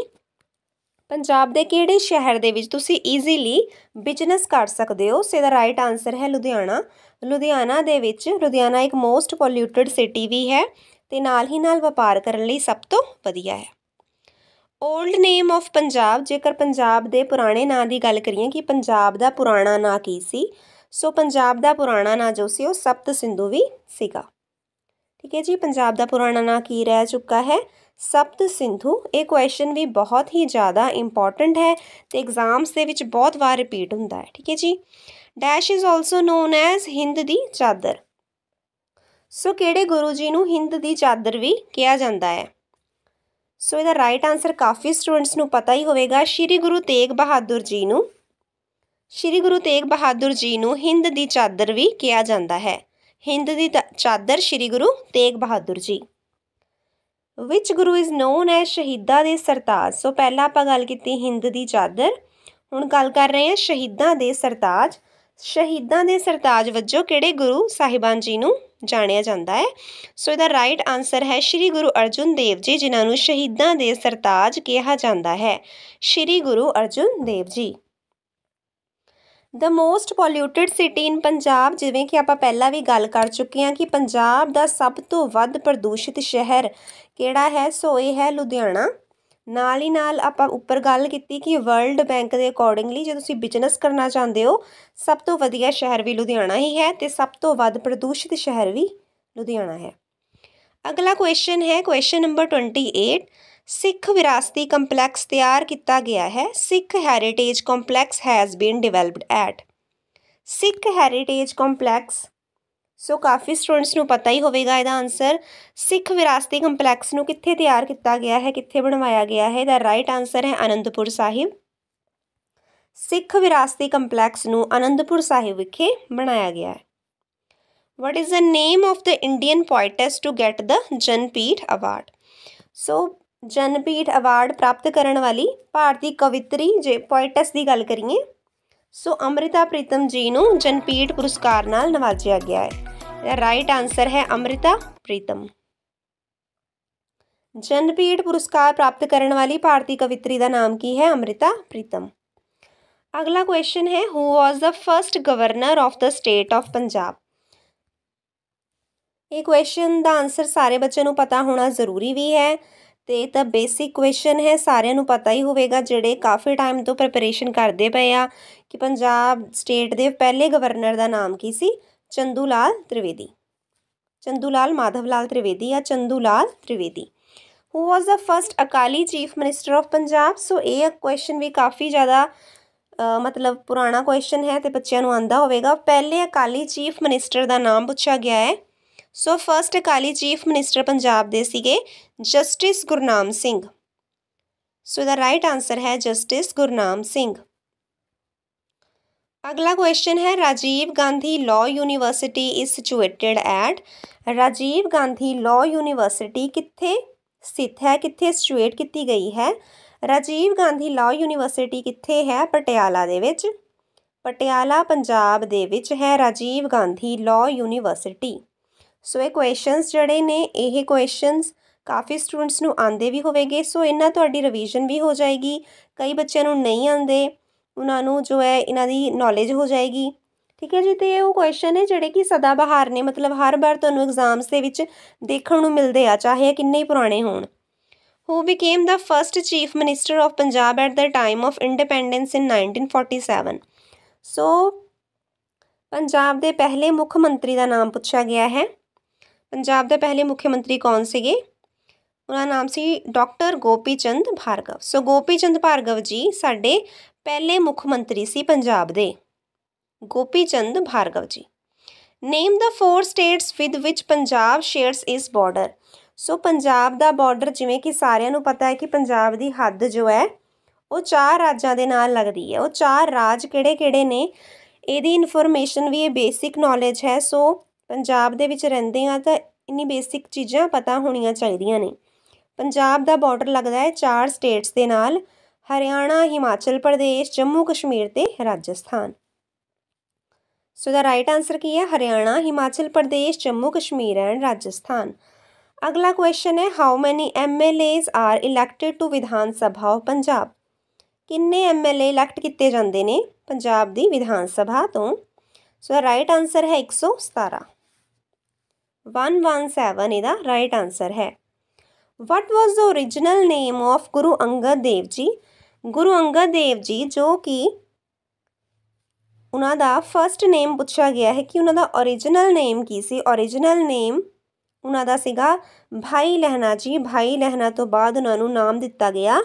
ਪੰਜਾਬ ਦੇ ਕਿਹੜੇ ਸ਼ਹਿਰ ਦੇ ਵਿੱਚ ਤੁਸੀਂ ਈਜ਼ੀਲੀ ਬਿਜ਼ਨਸ ਕਰ ਸਕਦੇ ਹੋ ਸੋ ਦਾ ਰਾਈਟ ਆਨਸਰ ਹੈ ਲੁਧਿਆਣਾ ਲੁਧਿਆਣਾ ਦੇ ਵਿੱਚ ਲੁਧਿਆਣਾ ਇੱਕ ਮੋਸਟ ਪੋਲਿਊਟਡ ਸਿਟੀ ਵੀ ਹੈ ਤੇ ਨਾਲ ਹੀ ਨਾਲ ਵਪਾਰ ਕਰਨ ਲਈ ਸਭ ਤੋਂ ਵਧੀਆ ਹੈ 올ਡ ਨੇਮ ਆਫ ਪੰਜਾਬ ਜੇਕਰ ਪੰਜਾਬ ਦੇ ਪੁਰਾਣੇ ਨਾਂ ਦੀ ਗੱਲ ਕਰੀਏ ਕਿ ਪੰਜਾਬ ਦਾ ਪੁਰਾਣਾ ਨਾਂ ਕੀ ਸੀ ਸੋ ਪੰਜਾਬ ਦਾ ਪੁਰਾਣਾ ਨਾਂ ਜੋ ਸੀ ਉਹ ਸਪਤ ਸਿੰਧੂ ਵੀ ਸੀਗਾ ਠੀਕ ਹੈ ਜੀ ਪੰਜਾਬ ਦਾ ਪੁਰਾਣਾ ਨਾਂ ਕੀ ਰਹਿ ਚੁੱਕਾ ਹੈ ਸਪਤ ਸਿੰਧੂ ਇਹ ਕੁਐਸਚਨ ਵੀ ਬਹੁਤ ਹੀ ਜ਼ਿਆਦਾ ਇੰਪੋਰਟੈਂਟ ਹੈ ਤੇ ਐਗਜ਼ਾਮਸ ਦੇ ਵਿੱਚ ਬਹੁਤ ਵਾਰ ਰਿਪੀਟ ਹੁੰਦਾ ਹੈ ਠੀਕ ਹੈ ਜੀ dash is also known as Hind ਦੀ ਚਾਦਰ ਸੋ ਕਿਹੜੇ ਗੁਰੂ ਜੀ ਨੂੰ ਹਿੰਦ ਦੀ ਚਾਦਰ ਵੀ ਕਿਹਾ ਜਾਂਦਾ ਹੈ ਸੋ ਇਹਦਾ ਰਾਈਟ ਆਨਸਰ ਕਾਫੀ ਸਟੂਡੈਂਟਸ ਨੂੰ ਪਤਾ ਹੀ ਹੋਵੇਗਾ ਸ਼੍ਰੀ ਗੁਰੂ ਤੇਗ ਬਹਾਦਰ ਜੀ ਨੂੰ ਸ਼੍ਰੀ ਗੁਰੂ ਤੇਗ ਬਹਾਦਰ ਜੀ ਨੂੰ ਹਿੰਦ ਦੀ ਚਾਦਰ ਵੀ ਕਿਹਾ ਜਾਂਦਾ ਹੈ ਹਿੰਦ ਦੀ ਚਾਦਰ ਸ਼੍ਰੀ ਗੁਰੂ ਤੇਗ ਬਹਾਦਰ ਜੀ ਵਿਚ ਗੁਰੂ ਇਜ਼ ਨੋਨ ਐ ਸ਼ਹੀਦਾਂ ਦੇ ਸਰਤਾਜ ਸੋ ਪਹਿਲਾਂ ਆਪਾਂ ਗੱਲ ਕੀਤੀ ਹਿੰਦ ਦੀ ਚਾਦਰ ਹੁਣ ਗੱਲ ਕਰ ਰਹੇ ਹਾਂ ਸ਼ਹੀਦਾਂ ਦੇ ਸਰਤਾਜ ਸ਼ਹੀਦਾਂ ਦੇ ਸਰਤਾਜ ਵਜੋਂ ਕਿਹੜੇ ਗੁਰੂ ਸਾਹਿਬਾਨ ਜੀ ਨੂੰ ਜਾਣਿਆ ਜਾਂਦਾ ਹੈ ਸੋ ਇਹਦਾ ਰਾਈਟ ਆਨਸਰ ਹੈ ਸ੍ਰੀ ਗੁਰੂ ਅਰਜੁਨ ਦੇਵ ਜੀ ਜਿਨ੍ਹਾਂ ਨੂੰ ਸ਼ਹੀਦਾਂ ਦੇ ਸਰਤਾਜ ਕਿਹਾ ਜਾਂਦਾ ਹੈ ਸ੍ਰੀ ਗੁਰੂ Arjun Dev ji the most polluted city in Punjab ਜਿਵੇਂ ਕਿ ਆਪਾਂ ਪਹਿਲਾਂ ਵੀ ਗੱਲ ਕਰ ਚੁੱਕੇ ਹਾਂ ਕਿ ਪੰਜਾਬ ਦਾ ਸਭ ਤੋਂ ਵੱਧ ਪ੍ਰਦੂਸ਼ਿਤ ਸ਼ਹਿਰ ਕਿਹੜਾ ਹੈ ਸੋ ਇਹ ਹੈ ਲੁਧਿਆਣਾ ਨਾਲ ਹੀ ਨਾਲ ਆਪਾਂ ਉੱਪਰ ਗੱਲ ਕੀਤੀ ਕਿ ਵਰਲਡ ਬੈਂਕ ਦੇ ਅਕੋਰਡਿੰਗਲੀ ਜੇ ਤੁਸੀਂ ਬਿਜ਼ਨਸ ਕਰਨਾ ਚਾਹੁੰਦੇ ਹੋ ਸਭ ਤੋਂ ਵਧੀਆ ਸ਼ਹਿਰ ਵੀ ਲੁਧਿਆਣਾ ਹੀ ਹੈ ਤੇ ਸਭ ਤੋਂ ਵੱਧ ਪ੍ਰਦੂਸ਼ਿਤ ਸ਼ਹਿਰ ਵੀ ਲੁਧਿਆਣਾ ਹੈ ਅਗਲਾ ਕੁਐਸਚਨ ਹੈ ਕੁਐਸਚਨ ਨੰਬਰ 28 ਸਿੱਖ ਵਿਰਾਸਤੀ ਕੰਪਲੈਕਸ ਤਿਆਰ ਕੀਤਾ ਗਿਆ ਹੈ Sikh heritage complex has been developed at Sikh heritage complex so ਕਾਫੀ ਸਟੂਡੈਂਟਸ ਨੂੰ ਪਤਾ ਹੀ ਹੋਵੇਗਾ ਇਹਦਾ ਆਨਸਰ ਸਿੱਖ ਵਿਰਾਸਤੀ ਕੰਪਲੈਕਸ ਨੂੰ ਕਿੱਥੇ ਤਿਆਰ ਕੀਤਾ ਗਿਆ ਹੈ ਕਿੱਥੇ ਬਣਵਾਇਆ ਗਿਆ ਹੈ ਦਾ ਰਾਈਟ ਆਨਸਰ ਹੈ ਅਨੰਦਪੁਰ ਸਾਹਿਬ ਸਿੱਖ ਵਿਰਾਸਤੀ ਕੰਪਲੈਕਸ ਨੂੰ ਅਨੰਦਪੁਰ ਸਾਹਿਬ ਵਿਖੇ ਬਣਾਇਆ ਗਿਆ ਹੈ what is the name of the Indian poets to get the Jnanpith award so Jnanpith award ਪ੍ਰਾਪਤ ਕਰਨ ਵਾਲੀ ਭਾਰਤੀ ਕਵਿਤਰੀ ਜੇ ਪੋਇਟਸ ਦੀ ਗੱਲ ਕਰੀਏ ਸੋ ਅਮ੍ਰਿਤਾ ਪ੍ਰੀਤਮ ਜੀ ਨੂੰ ਜਨਪੀਠ ਪੁਰਸਕਾਰ ਨਾਲ ਨਵਾਜਿਆ ਗਿਆ ਹੈ ਇਹਦਾ ਰਾਈਟ ਆਨਸਰ ਹੈ ਅਮ੍ਰਿਤਾ ਪ੍ਰੀਤਮ ਜਨਪੀਠ ਪੁਰਸਕਾਰ ਪ੍ਰਾਪਤ ਕਰਨ ਵਾਲੀ ਭਾਰਤੀ ਕਵਿਤਰੀ ਦਾ ਨਾਮ ਕੀ ਹੈ ਅਮ੍ਰਿਤਾ ਪ੍ਰੀਤਮ ਅਗਲਾ ਕੁਐਸਚਨ ਹੈ who was the first governor of the state of Punjab ਇਹ ਕੁਐਸਚਨ ਦਾ ਆਨਸਰ ਸਾਰੇ ਬੱਚਿਆਂ ਨੂੰ ਪਤਾ ਹੋਣਾ ਜ਼ਰੂਰੀ ਵੀ ਹੈ ਤੇ ਇਹ ਤਾਂ ਬੇਸਿਕ ਕੁਐਸਚਨ ਹੈ ਸਾਰਿਆਂ ਨੂੰ ਪਤਾ ਹੀ ਹੋਵੇਗਾ ਜਿਹੜੇ ਕਾਫੀ ਟਾਈਮ ਤੋਂ ਪ੍ਰੈਪਰੇਸ਼ਨ ਕਰਦੇ ਪਏ ਆ ਕਿ ਪੰਜਾਬ ਸਟੇਟ ਦੇ ਪਹਿਲੇ ਗਵਰਨਰ ਦਾ ਨਾਮ ਕੀ ਸੀ ਚੰਦੂ ਲਾਲ ਤ੍ਰਿਵੇਦੀ ਚੰਦੂ ਲਾਲ ਮਾਧਵ ਲਾਲ ਤ੍ਰਿਵੇਦੀ ਜਾਂ Chandu Lal Trivedi who was the first Akali chief minister of Punjab so ਇਹ ਕੁਐਸਚਨ ਵੀ ਕਾਫੀ ਜ਼ਿਆਦਾ ਮਤਲਬ ਪੁਰਾਣਾ ਕੁਐਸਚਨ ਹੈ ਤੇ ਬੱਚਿਆਂ ਨੂੰ ਆਂਦਾ ਹੋਵੇਗਾ ਪਹਿਲੇ ਅਕਾਲੀ ਚੀਫ ਮਿਨਿਸਟਰ ਦਾ ਨਾਮ ਪੁੱਛਿਆ ਗਿਆ ਹੈ so first Akali chief minister Punjab ਦੇ ਸੀਗੇ justice Gurnam Singh so the right answer ਹੈ ਜਸਟਿਸ ਗੁਰਨਾਮ ਸਿੰਘ ਅਗਲਾ ਕੁਐਸਚਨ ਹੈ Rajiv Gandhi law university is situated at Rajiv Gandhi law university ਕਿੱਥੇ ਸਥਿਤ ਹੈ ਕਿੱਥੇ ਸਿਚੁਏਟ ਕੀਤੀ ਗਈ ਹੈ ਰਾਜੀਵ ਗਾਂਧੀ ਲਾਅ ਯੂਨੀਵਰਸਿਟੀ ਕਿੱਥੇ ਹੈ ਪਟਿਆਲਾ ਦੇ ਵਿੱਚ ਪਟਿਆਲਾ ਪੰਜਾਬ ਦੇ ਵਿੱਚ ਹੈ Rajiv Gandhi law university so ਇਹ ਕੁਐਸਚਨਸ ਜਿਹੜੇ ਨੇ ਇਹ ਕੁਐਸਚਨਸ ਕਾਫੀ ਸਟੂਡੈਂਟਸ ਨੂੰ ਆਂਦੇ ਵੀ ਹੋਵੇਗੇ ਸੋ ਇਹਨਾਂ ਤੁਹਾਡੀ ਰਿਵੀਜ਼ਨ ਵੀ ਹੋ ਜਾਏਗੀ ਕਈ ਬੱਚਿਆਂ ਨੂੰ ਨਹੀਂ ਆਂਦੇ ਉਹਨਾਂ ਨੂੰ ਜੋ ਹੈ ਇਹਨਾਂ ਦੀ ਨੌਲੇਜ ਹੋ ਜਾਏਗੀ ਠੀਕ ਹੈ ਜੀ ਤੇ ਇਹ ਉਹ ਕੁਐਸਚਨ ਹੈ ਜਿਹੜੇ ਕਿ ਸਦਾ ਬਹਾਰ ਨੇ ਮਤਲਬ ਹਰ ਵਾਰ ਤੁਹਾਨੂੰ ਐਗਜ਼ਾਮਸ ਦੇ ਵਿੱਚ ਦੇਖਣ ਨੂੰ ਮਿਲਦੇ ਆ ਚਾਹੇ ਕਿੰਨੇ ਹੀ ਪੁਰਾਣੇ ਹੋਣ who became the first chief minister of Punjab at the time of independence in 1947 so Punjab ਦੇ ਪਹਿਲੇ ਮੁੱਖ ਮੰਤਰੀ ਦਾ ਨਾਮ ਪੁੱਛਿਆ ਗਿਆ ਹੈ ਪੰਜਾਬ ਦੇ ਪਹਿਲੇ ਮੁੱਖ ਮੰਤਰੀ ਕੌਣ ਸੀਗੇ ਉਹਨਾਂ ਦਾ ਨਾਮ ਸੀ ਡਾਕਟਰ ਗੋਪੀ ਚੰਦ ਭਾਰਗਵ ਸੋ ਗੋਪੀ ਚੰਦ ਭਾਰਗਵ ਜੀ ਸਾਡੇ ਪਹਿਲੇ ਮੁੱਖ ਮੰਤਰੀ ਸੀ ਪੰਜਾਬ ਦੇ Gopi Chand Bhargava ji name the four states with which Punjab shares its border so Punjab ਦਾ ਬਾਰਡਰ ਜਿਵੇਂ ਕਿ ਸਾਰਿਆਂ ਨੂੰ ਪਤਾ ਹੈ ਕਿ ਪੰਜਾਬ ਦੀ ਹੱਦ ਜੋ ਹੈ ਉਹ ਚਾਰ ਰਾਜਾਂ ਦੇ ਨਾਲ ਲੱਗਦੀ ਹੈ ਉਹ ਚਾਰ ਰਾਜ ਕਿਹੜੇ-ਕਿਹੜੇ ਨੇ ਇਹਦੀ ਇਨਫੋਰਮੇਸ਼ਨ ਵੀ ਇਹ ਬੇਸਿਕ ਨੌਲੇਜ ਹੈ ਸੋ ਪੰਜਾਬ ਦੇ ਵਿੱਚ ਰਹਿੰਦੇ ਆ ਤਾਂ ਇੰਨੀ ਬੇਸਿਕ ਚੀਜ਼ਾਂ ਪਤਾ ਹੋਣੀਆਂ ਚਾਹੀਦੀਆਂ ਨੇ ਪੰਜਾਬ ਦਾ ਬਾਰਡਰ ਲੱਗਦਾ ਹੈ ਚਾਰ ਸਟੇਟਸ ਦੇ ਨਾਲ ਹਰਿਆਣਾ ਹਿਮਾਚਲ ਪ੍ਰਦੇਸ਼ ਜੰਮੂ ਕਸ਼ਮੀਰ ਤੇ Rajasthan so the right answer ਕੀ ਹੈ ਹਰਿਆਣਾ ਹਿਮਾਚਲ ਪ੍ਰਦੇਸ਼ ਜੰਮੂ ਕਸ਼ਮੀਰ ਐਂਡ ਰਾਜਸਥਾਨ ਅਗਲਾ ਕੁਐਸਚਨ ਹੈ ਹਾਊ ਮੈਨੀ ਐਮਐਲਏਸ ਆਰ ਇਲੈਕਟਿਡ ਟੂ ਵਿਧਾਨ ਸਭਾ ਆਫ ਪੰਜਾਬ ਕਿੰਨੇ ਐਮਐਲਏ ਇਲੈਕਟ ਕੀਤੇ ਜਾਂਦੇ ਨੇ ਪੰਜਾਬ ਦੀ ਵਿਧਾਨ ਸਭਾ ਤੋਂ ਸੋ ਰਾਈਟ ਆਨਸਰ ਹੈ 117 117 ਇਹਦਾ ਰਾਈਟ ਆਨਸਰ ਹੈ what was the origignal name of Guru Angad Dev ji Guru Angad Dev ਜੀ ਜੋ ਕਿ ਉਹਨਾਂ ਦਾ ਫਰਸਟ ਨੇਮ ਪੁੱਛਿਆ ਗਿਆ ਹੈ ਕਿ ਉਹਨਾਂ ਦਾ origignal ਨੇਮ ਕੀ ਸੀ origignal ਨੇਮ ਉਹਨਾਂ ਦਾ ਸੀਗਾ ਭਾਈ ਲਹਿਣਾ ਜੀ ਭਾਈ ਲਹਿਣਾ ਤੋਂ ਬਾਅਦ ਉਹਨਾਂ ਨੂੰ ਨਾਮ ਦਿੱਤਾ ਗਿਆ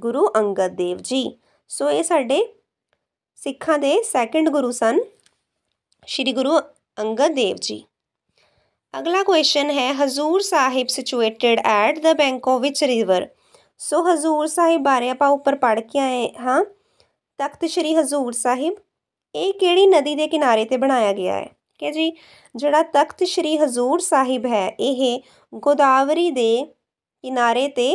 ਗੁਰੂ ਅੰਗਦ ਦੇਵ ਜੀ ਸੋ ਇਹ ਸਾਡੇ ਸਿੱਖਾਂ ਦੇ ਸੈਕੰਡ ਗੁਰੂ ਸਨ ਸ਼੍ਰੀ ਗੁਰੂ ਅੰਗਦ ਦੇਵ ਜੀ ਅਗਲਾ ਕੁਐਸਚਨ ਹੈ Hazur Sahib situated at the of which river so Hazur Sahib ਬਾਰੇ ਆਪਾਂ ਉੱਪਰ ਪੜ੍ਹ ਕੇ ਆਏ ਹਾਂ ਤਖਤ ਸ੍ਰੀ ਹਜ਼ੂਰ ਸਾਹਿਬ ਇਹ ਕਿਹੜੀ ਨਦੀ ਦੇ ਕਿਨਾਰੇ ਤੇ ਬਣਾਇਆ ਗਿਆ ਹੈ ਕਿ ਜੀ ਜਿਹੜਾ ਤਖਤ ਸ੍ਰੀ ਹਜ਼ੂਰ ਸਾਹਿਬ ਹੈ ਇਹ ਗੋਦਾਵਰੀ ਦੇ ਕਿਨਾਰੇ ਤੇ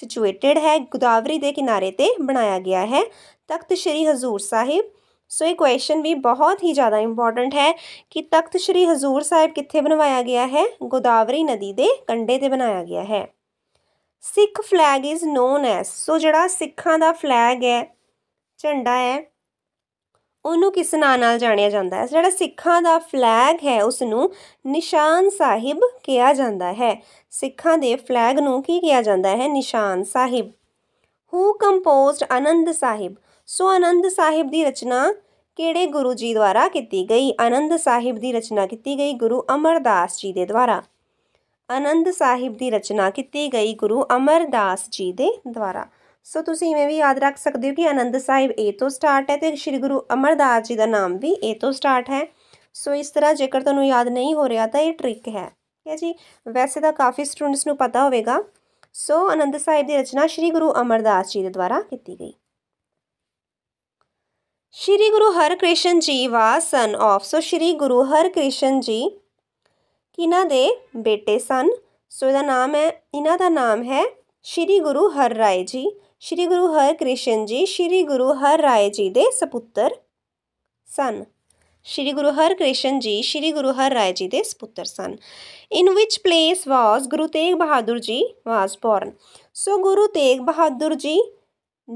ਸਿਚੁਏਟਿਡ ਹੈ ਗੋਦਾਵਰੀ ਦੇ ਕਿਨਾਰੇ ਤੇ ਬਣਾਇਆ ਗਿਆ ਹੈ ਤਖਤ ਸ੍ਰੀ ਹਜ਼ੂਰ ਸਾਹਿਬ ਸੋ ਇਹ ਕੁਐਸਚਨ ਵੀ ਬਹੁਤ ਹੀ ਜ਼ਿਆਦਾ ਇੰਪੋਰਟੈਂਟ ਹੈ ਕਿ ਤਖਤ ਸ੍ਰੀ ਹਜ਼ੂਰ ਸਾਹਿਬ ਕਿੱਥੇ ਬਣਵਾਇਆ ਗਿਆ ਹੈ ਗੋਦਾਵਰੀ ਨਦੀ ਦੇ ਕੰਢੇ ਤੇ ਬਣਾਇਆ ਗਿਆ ਹੈ Sikh flag is known as so ਜਿਹੜਾ ਸਿੱਖਾਂ ਦਾ ਫਲੈਗ ਹੈ ਝੰਡਾ ਹੈ ਉਹਨੂੰ ਕਿਸ ਨਾਂ ਨਾਲ ਜਾਣਿਆ ਜਾਂਦਾ ਹੈ ਜਿਹੜਾ ਸਿੱਖਾਂ ਦਾ ਫਲੈਗ ਹੈ ਉਸ ਨੂੰ ਨਿਸ਼ਾਨ ਸਾਹਿਬ ਕਿਹਾ ਜਾਂਦਾ ਹੈ ਸਿੱਖਾਂ ਦੇ ਫਲੈਗ ਨੂੰ ਕੀ ਕਿਹਾ ਜਾਂਦਾ ਹੈ ਨਿਸ਼ਾਨ ਸਾਹਿਬ ਹੂ ਕੰਪੋਜ਼ਡ ਆਨੰਦ ਸਾਹਿਬ ਸੋ ਆਨੰਦ ਸਾਹਿਬ ਦੀ ਰਚਨਾ ਕਿਹੜੇ ਗੁਰੂ ਜੀ ਦੁਆਰਾ ਕੀਤੀ ਗਈ ਆਨੰਦ ਸਾਹਿਬ ਦੀ ਰਚਨਾ ਕੀਤੀ ਗਈ ਗੁਰੂ ਅਮਰਦਾਸ ਜੀ ਦੇ ਦੁਆਰਾ ਆਨੰਦ ਸਾਹਿਬ ਦੀ ਰਚਨਾ ਕੀਤੀ ਗਈ ਗੁਰੂ ਅਮਰਦਾਸ ਜੀ ਦੇ ਦੁਆਰਾ ਸੋ ਤੁਸੀਂ ਇਵੇਂ ਵੀ ਯਾਦ ਰੱਖ ਸਕਦੇ ਹੋ ਕਿ ਆਨੰਦ ਸਾਹਿਬ A ਤੋਂ ਸਟਾਰਟ ਹੈ ਤੇ ਸ੍ਰੀ ਗੁਰੂ ਅਮਰਦਾਸ ਜੀ ਦਾ ਨਾਮ ਵੀ A ਤੋਂ ਸਟਾਰਟ ਹੈ ਸੋ ਇਸ ਤਰ੍ਹਾਂ ਜੇਕਰ ਤੁਹਾਨੂੰ ਯਾਦ ਨਹੀਂ ਹੋ ਰਿਹਾ ਤਾਂ ਇਹ ਟ੍ਰਿਕ ਹੈ ਠੀਕ ਹੈ ਜੀ ਵੈਸੇ ਤਾਂ ਕਾਫੀ ਸਟੂਡੈਂਟਸ ਨੂੰ ਪਤਾ ਹੋਵੇਗਾ ਸੋ ਆਨੰਦ ਸਾਹਿਬ ਦੀ ਰਚਨਾ ਸ੍ਰੀ ਗੁਰੂ ਅਮਰਦਾਸ ਜੀ ਦੇ ਦੁਆਰਾ ਕੀਤੀ ਗਈ ਸ਼੍ਰੀ ਗੁਰੂ ਹਰਕ੍ਰਿਸ਼ਨ ਜੀ ਵਾ ਸਨ ਆਫ ਸੋ ਸ਼੍ਰੀ ਗੁਰੂ ਹਰਕ੍ਰਿਸ਼ਨ ਜੀ ਕਿਨਾਂ ਦੇ ਬੇਟੇ ਸਨ ਸੋ ਇਹਦਾ ਨਾਮ ਹੈ ਇਹਨਾਂ ਦਾ ਨਾਮ ਹੈ ਸ਼੍ਰੀ ਗੁਰੂ ਹਰ ਰਾਏ ਜੀ ਸ਼੍ਰੀ ਗੁਰੂ ਹਰਕ੍ਰਿਸ਼ਨ ਜੀ ਸ਼੍ਰੀ ਗੁਰੂ ਹਰ ਰਾਏ ਜੀ ਦੇ ਸੁਪੁੱਤਰ ਸਨ ਸ਼੍ਰੀ ਗੁਰੂ ਹਰਕ੍ਰਿਸ਼ਨ ਜੀ ਸ਼੍ਰੀ ਗੁਰੂ ਹਰ ਰਾਏ ਜੀ ਦੇ ਸੁਪੁੱਤਰ ਸਨ in which place was Guru Tegh Bahadur ji was born so Guru Tegh Bahadur ji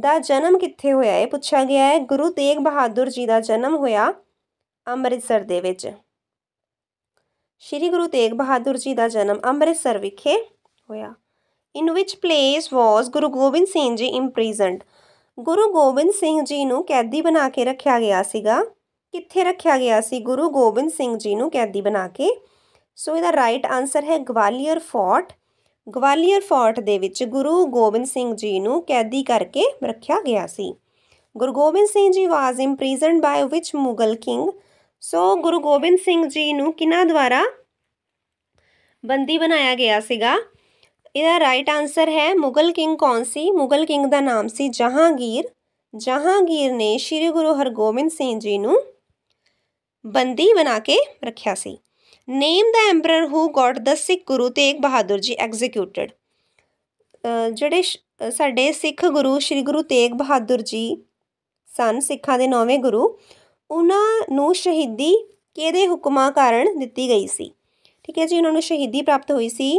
ਦਾ ਜਨਮ ਕਿੱਥੇ ਹੋਇਆ ਹੈ ਪੁੱਛਿਆ ਗਿਆ ਹੈ ਗੁਰੂ ਤੇਗ ਬਹਾਦਰ ਜੀ ਦਾ ਜਨਮ ਹੋਇਆ ਅੰਮ੍ਰਿਤਸਰ ਦੇ ਵਿੱਚ ਸ਼੍ਰੀ ਗੁਰੂ ਤੇਗ ਬਹਾਦਰ ਜੀ ਦਾ ਜਨਮ ਅੰਮ੍ਰਿਤਸਰ ਵਿਖੇ ਹੋਇਆ in which place was Guru Gobind Singh ji imprisoned ਗੁਰੂ ਗੋਬਿੰਦ ਸਿੰਘ ਜੀ ਨੂੰ ਕੈਦੀ ਬਣਾ ਕੇ ਰੱਖਿਆ ਗਿਆ ਸੀਗਾ ਕਿੱਥੇ ਰੱਖਿਆ ਗਿਆ ਸੀ ਗੁਰੂ ਗੋਬਿੰਦ ਸਿੰਘ ਜੀ ਨੂੰ ਕੈਦੀ ਬਣਾ ਕੇ ਸੋ ਇਹਦਾ ਰਾਈਟ ਆਨਸਰ ਹੈ ਗਵਾਲੀਅਰ ਫੋਰਟ ਗਵਾਲੀਅਰ ਫੋਰਟ ਦੇ ਵਿੱਚ ਗੁਰੂ ਗੋਬਿੰਦ ਸਿੰਘ ਜੀ ਨੂੰ ਕੈਦੀ ਕਰਕੇ ਰੱਖਿਆ ਗਿਆ ਸੀ ਗੁਰੂ Gobind Singh ji was imprisoned by which Mughal king so Guru Gobind Singh ji ਨੂੰ ਕਿਨਾਂ ਦੁਆਰਾ ਬੰਦੀ ਬਣਾਇਆ ਗਿਆ ਸੀਗਾ ਇਹਦਾ ਰਾਈਟ ਆਨਸਰ ਹੈ ਮੁਗਲ ਕਿੰਗ ਕੌਣ ਸੀ ਮੁਗਲ ਕਿੰਗ ਦਾ ਨਾਮ ਸੀ ਜਹਾਂਗੀਰ ਜਹਾਂਗੀਰ ਨੇ ਸ੍ਰੀ ਗੁਰੂ ਹਰਗੋਬਿੰਦ ਸਿੰਘ ਜੀ ਨੂੰ ਬੰਦੀ ਬਣਾ ਕੇ ਰੱਖਿਆ ਸੀ name the emperor who got the Sikh Guru Tegh Bahadur ji executed ਜਿਹੜੇ ਸਾਡੇ ਸਿੱਖ ਗੁਰੂ ਸ੍ਰੀ ਗੁਰੂ ਤੇਗ ਬਹਾਦਰ ਜੀ ਸਨ ਸਿੱਖਾਂ ਦੇ ਨੌਵੇਂ ਗੁਰੂ ਉਹਨਾਂ ਨੂੰ ਸ਼ਹੀਦੀ ਕਿਹਦੇ ਹੁਕਮਾਂ ਕਾਰਨ ਦਿੱਤੀ ਗਈ ਸੀ ਠੀਕ ਹੈ ਜੀ ਉਹਨਾਂ ਨੂੰ ਸ਼ਹੀਦੀ ਪ੍ਰਾਪਤ ਹੋਈ ਸੀ